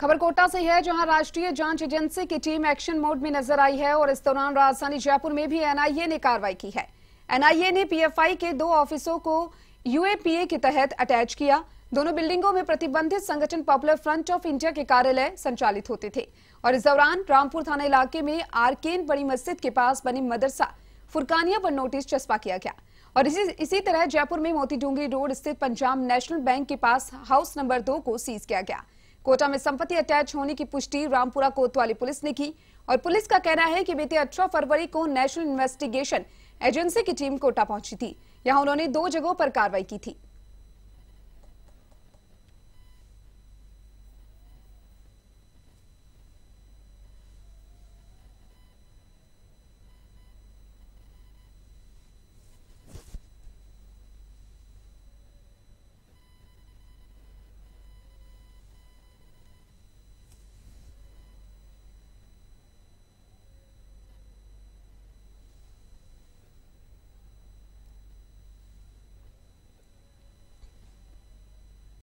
खबर कोटा से है जहां राष्ट्रीय जांच एजेंसी की टीम एक्शन मोड में नजर आई है और इस दौरान राजधानी जयपुर में भी एनआईए ने कार्रवाई की है एनआईए ने पीएफआई के दो ऑफिसों को यूएपीए के तहत अटैच किया दोनों बिल्डिंगों में प्रतिबंधित संगठन पॉपुलर फ्रंट ऑफ इंडिया के कार्यालय संचालित होते थे और इस दौरान रामपुर थाना इलाके में आरकेन बड़ी मस्जिद के पास बनी मदरसा फुरकानिया पर नोटिस चस्पा किया गया और इसी इसी तरह जयपुर में मोती रोड स्थित पंजाब नेशनल बैंक के पास हाउस नंबर दो को सीज किया गया कोटा में संपत्ति अटैच होने की पुष्टि रामपुरा कोतवाली पुलिस ने की और पुलिस का कहना है कि बीते 18 फरवरी को नेशनल इन्वेस्टिगेशन एजेंसी की टीम कोटा पहुंची थी यहां उन्होंने दो जगहों पर कार्रवाई की थी